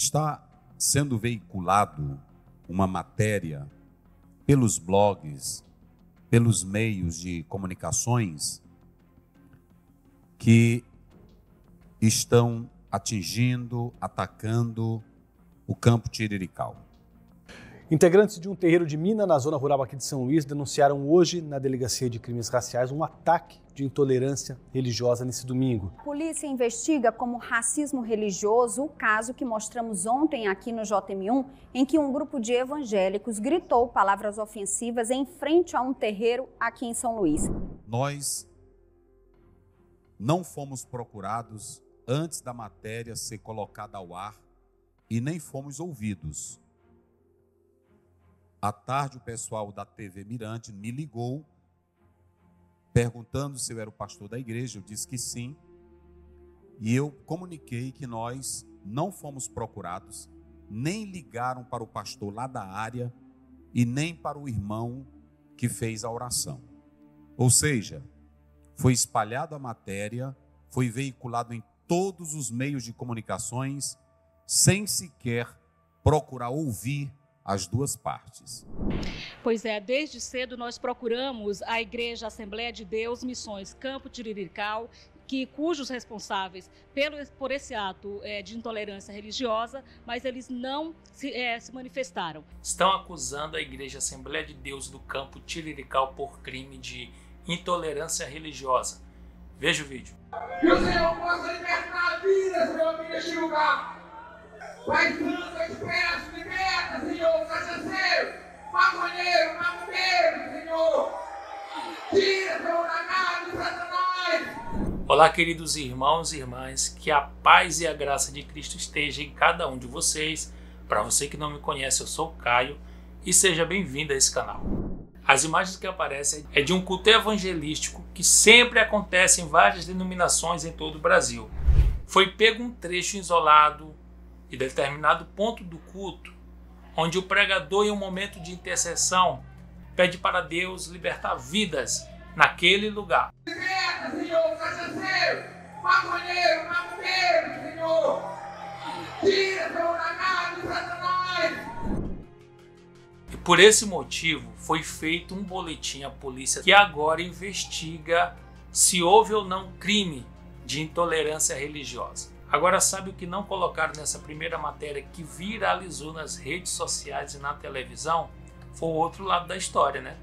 Está sendo veiculado uma matéria pelos blogs, pelos meios de comunicações que estão atingindo, atacando o campo tirirical. Integrantes de um terreiro de mina na zona rural aqui de São Luís denunciaram hoje na Delegacia de Crimes Raciais um ataque de intolerância religiosa nesse domingo. A polícia investiga como racismo religioso o caso que mostramos ontem aqui no JM1, em que um grupo de evangélicos gritou palavras ofensivas em frente a um terreiro aqui em São Luís. Nós não fomos procurados antes da matéria ser colocada ao ar e nem fomos ouvidos à tarde, o pessoal da TV Mirante me ligou, perguntando se eu era o pastor da igreja. Eu disse que sim. E eu comuniquei que nós não fomos procurados, nem ligaram para o pastor lá da área e nem para o irmão que fez a oração. Ou seja, foi espalhada a matéria, foi veiculado em todos os meios de comunicações, sem sequer procurar ouvir as duas partes. Pois é, desde cedo nós procuramos a Igreja Assembleia de Deus Missões Campo Tirirical, que cujos responsáveis pelo, por esse ato é, de intolerância religiosa, mas eles não se, é, se, manifestaram. Estão acusando a Igreja Assembleia de Deus do campo Tirirical por crime de intolerância religiosa. Veja o vídeo. Que o Senhor possa libertar vidas, meu amigo, neste lugar. Mas não espera Senhor, cachaceiro, maconheiro, Senhor. Tira, Senhor, da casa de Satanás. Olá, queridos irmãos e irmãs, que a paz e a graça de Cristo estejam em cada um de vocês. Para você que não me conhece, eu sou Caio e seja bem-vindo a esse canal. As imagens que aparecem é de um culto evangelístico que sempre acontece em várias denominações em todo o Brasil. Foi pego um trecho isolado de determinado ponto do culto onde o pregador, em um momento de intercessão, pede para Deus libertar vidas naquele lugar. Liberta, Senhor, cachaceiro, maconheiro, maconheiro, Senhor. Tira, Senhor, Satanás. E por esse motivo foi feito um boletim à polícia que agora investiga se houve ou não crime de intolerância religiosa. Agora, sabe o que não colocaram nessa primeira matéria que viralizou nas redes sociais e na televisão? Foi o outro lado da história, né?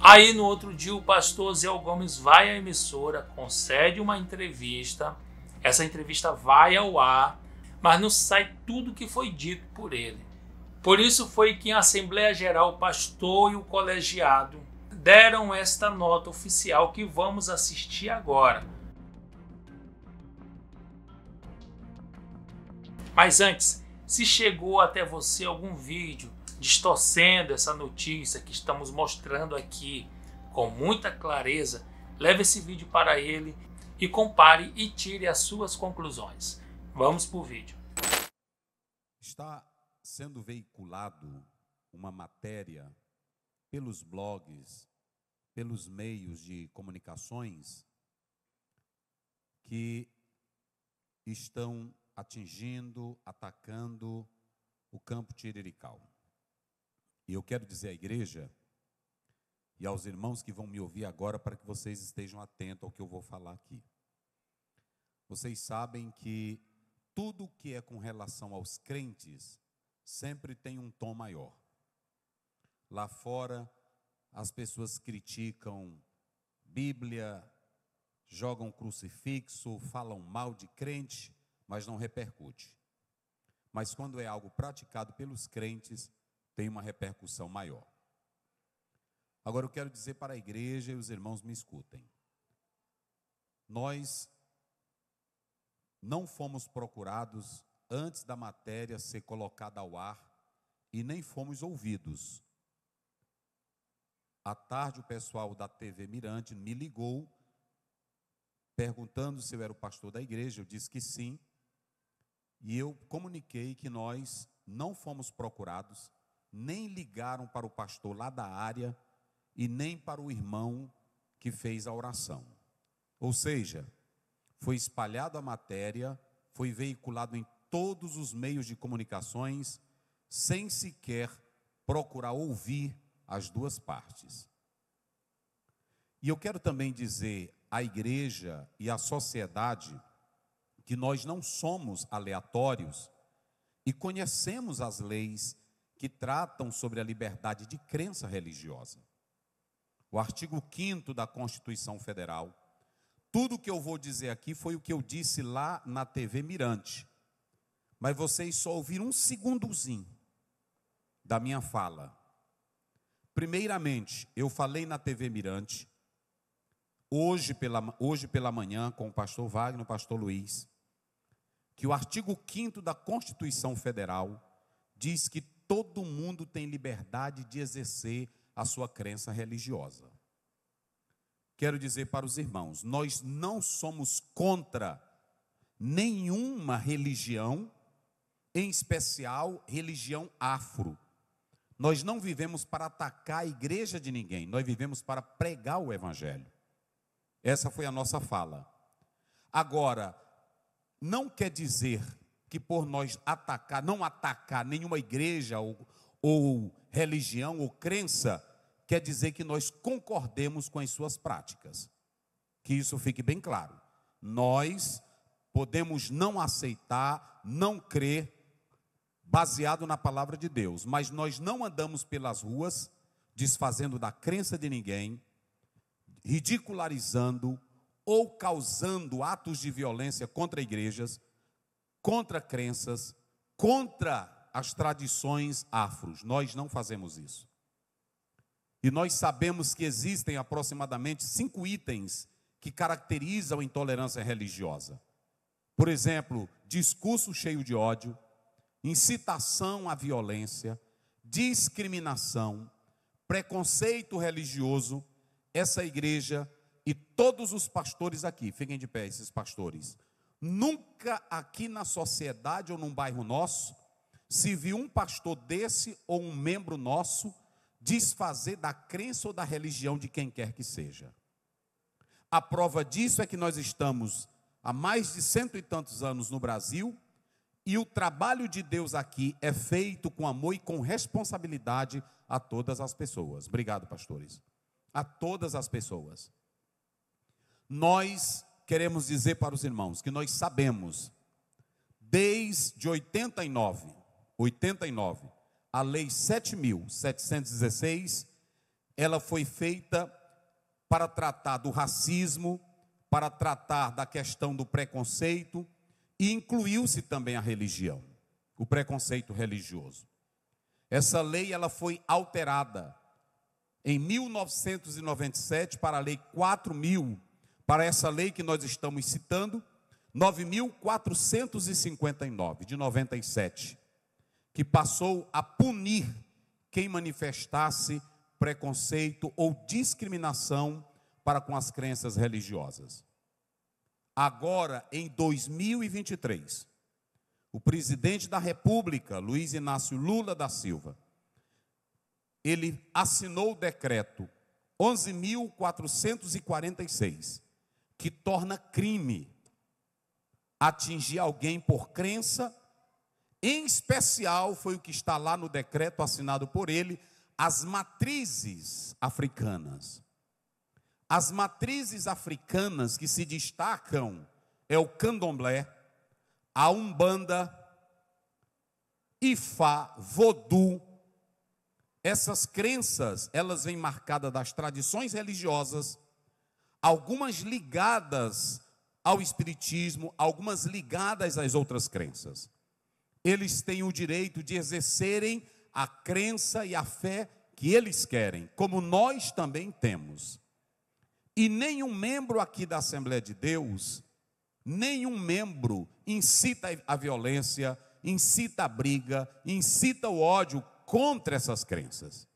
Aí, no outro dia, o pastor Zé Gomes vai à emissora, concede uma entrevista. Essa entrevista vai ao ar, mas não sai tudo que foi dito por ele. Por isso foi que em Assembleia Geral, o pastor e o colegiado deram esta nota oficial que vamos assistir agora. Mas antes, se chegou até você algum vídeo distorcendo essa notícia que estamos mostrando aqui com muita clareza, leve esse vídeo para ele e compare e tire as suas conclusões. Vamos para o vídeo. Está sendo veiculado uma matéria pelos blogs, pelos meios de comunicações que estão atingindo, atacando o campo tirirical. E eu quero dizer à igreja e aos irmãos que vão me ouvir agora para que vocês estejam atentos ao que eu vou falar aqui. Vocês sabem que tudo que é com relação aos crentes sempre tem um tom maior. Lá fora, as pessoas criticam Bíblia, jogam crucifixo, falam mal de crente, mas não repercute. Mas quando é algo praticado pelos crentes, tem uma repercussão maior. Agora eu quero dizer para a igreja e os irmãos me escutem. Nós não fomos procurados antes da matéria ser colocada ao ar e nem fomos ouvidos. À tarde, o pessoal da TV Mirante me ligou, perguntando se eu era o pastor da igreja. Eu disse que sim. E eu comuniquei que nós não fomos procurados, nem ligaram para o pastor lá da área e nem para o irmão que fez a oração. Ou seja, foi espalhada a matéria, foi veiculado em todos os meios de comunicações, sem sequer procurar ouvir as duas partes. E eu quero também dizer à igreja e à sociedade que nós não somos aleatórios e conhecemos as leis que tratam sobre a liberdade de crença religiosa. O artigo 5 da Constituição Federal. Tudo o que eu vou dizer aqui foi o que eu disse lá na TV Mirante. Mas vocês só ouviram um segundozinho da minha fala. Primeiramente, eu falei na TV Mirante, hoje pela, hoje pela manhã, com o pastor Wagner o pastor Luiz, que o artigo 5 da Constituição Federal diz que todo mundo tem liberdade de exercer a sua crença religiosa. Quero dizer para os irmãos, nós não somos contra nenhuma religião, em especial religião afro. Nós não vivemos para atacar a igreja de ninguém, nós vivemos para pregar o evangelho. Essa foi a nossa fala. Agora, não quer dizer que por nós atacar, não atacar nenhuma igreja ou, ou religião ou crença, quer dizer que nós concordemos com as suas práticas. Que isso fique bem claro. Nós podemos não aceitar, não crer, baseado na palavra de Deus, mas nós não andamos pelas ruas desfazendo da crença de ninguém, ridicularizando, ou causando atos de violência contra igrejas, contra crenças, contra as tradições afros. Nós não fazemos isso. E nós sabemos que existem aproximadamente cinco itens que caracterizam a intolerância religiosa. Por exemplo, discurso cheio de ódio, incitação à violência, discriminação, preconceito religioso. Essa igreja e todos os pastores aqui, fiquem de pé, esses pastores. Nunca aqui na sociedade ou num bairro nosso se viu um pastor desse ou um membro nosso desfazer da crença ou da religião de quem quer que seja. A prova disso é que nós estamos há mais de cento e tantos anos no Brasil e o trabalho de Deus aqui é feito com amor e com responsabilidade a todas as pessoas. Obrigado, pastores. A todas as pessoas. Nós queremos dizer para os irmãos que nós sabemos, desde 89, 89, a Lei 7716, ela foi feita para tratar do racismo, para tratar da questão do preconceito e incluiu-se também a religião, o preconceito religioso. Essa lei ela foi alterada em 1997 para a lei 4000 para essa lei que nós estamos citando, 9.459, de 97, que passou a punir quem manifestasse preconceito ou discriminação para com as crenças religiosas. Agora, em 2023, o presidente da República, Luiz Inácio Lula da Silva, ele assinou o decreto 11.446 que torna crime atingir alguém por crença, em especial foi o que está lá no decreto assinado por ele, as matrizes africanas. As matrizes africanas que se destacam é o candomblé, a umbanda, ifá, vodu. Essas crenças, elas vêm marcadas das tradições religiosas algumas ligadas ao espiritismo, algumas ligadas às outras crenças. Eles têm o direito de exercerem a crença e a fé que eles querem, como nós também temos. E nenhum membro aqui da Assembleia de Deus, nenhum membro incita a violência, incita a briga, incita o ódio contra essas crenças.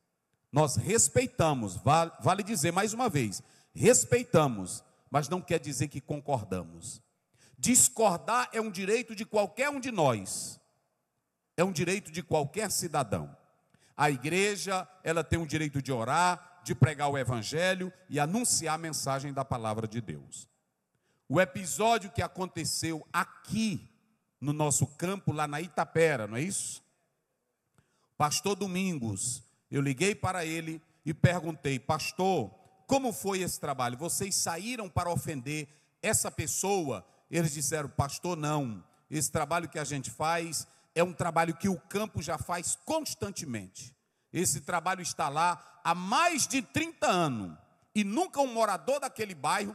Nós respeitamos, vale, dizer mais uma vez, respeitamos, mas não quer dizer que concordamos. Discordar é um direito de qualquer um de nós, é um direito de qualquer cidadão. A igreja, ela tem o direito de orar, de pregar o evangelho e anunciar a mensagem da palavra de Deus. O episódio que aconteceu aqui no nosso campo, lá na Itapera, não é isso? Pastor Domingos, eu liguei para ele e perguntei, pastor, como foi esse trabalho? Vocês saíram para ofender essa pessoa? Eles disseram, pastor, não. Esse trabalho que a gente faz é um trabalho que o campo já faz constantemente. Esse trabalho está lá há mais de 30 anos e nunca um morador daquele bairro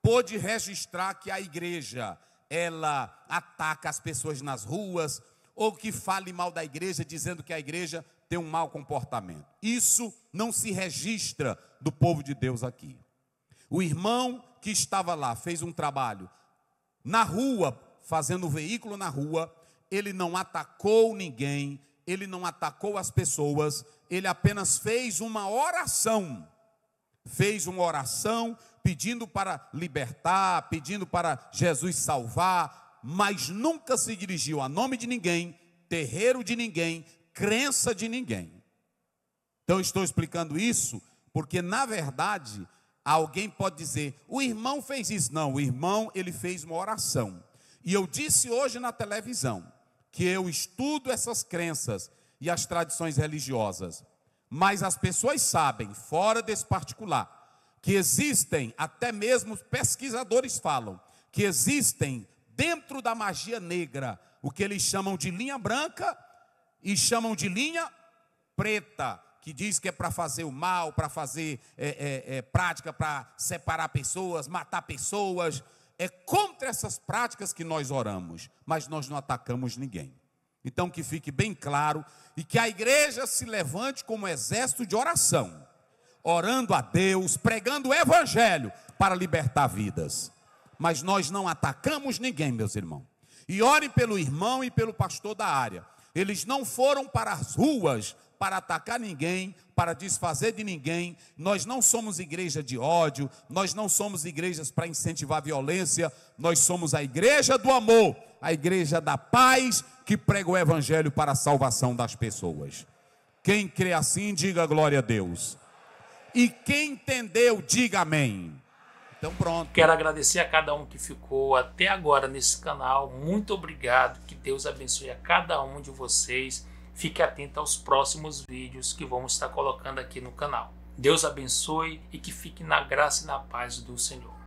pôde registrar que a igreja ela ataca as pessoas nas ruas ou que fale mal da igreja dizendo que a igreja tem um mau comportamento. Isso não se registra do povo de Deus aqui. O irmão que estava lá fez um trabalho na rua, fazendo o veículo na rua, ele não atacou ninguém, ele não atacou as pessoas, ele apenas fez uma oração. Fez uma oração pedindo para libertar, pedindo para Jesus salvar, mas nunca se dirigiu a nome de ninguém, terreiro de ninguém, crença de ninguém. Então estou explicando isso porque na verdade alguém pode dizer: "O irmão fez isso". Não, o irmão ele fez uma oração. E eu disse hoje na televisão que eu estudo essas crenças e as tradições religiosas. Mas as pessoas sabem, fora desse particular, que existem, até mesmo pesquisadores falam, que existem dentro da magia negra o que eles chamam de linha branca e chamam de linha preta, que diz que é para fazer o mal, para fazer é, é, é, prática, para separar pessoas, matar pessoas. É contra essas práticas que nós oramos, mas nós não atacamos ninguém. Então que fique bem claro e que a igreja se levante como exército de oração, orando a Deus, pregando o evangelho para libertar vidas. Mas nós não atacamos ninguém, meus irmãos. E ore pelo irmão e pelo pastor da área. Eles não foram para as ruas para atacar ninguém, para desfazer de ninguém. Nós não somos igreja de ódio, nós não somos igrejas para incentivar violência, nós somos a igreja do amor, a igreja da paz que prega o evangelho para a salvação das pessoas. Quem crê assim, diga glória a Deus. E quem entendeu, diga amém. Então pronto. Quero agradecer a cada um que ficou até agora nesse canal. Muito obrigado. Que Deus abençoe a cada um de vocês. Fique atento aos próximos vídeos que vamos estar colocando aqui no canal. Deus abençoe e que fique na graça e na paz do Senhor.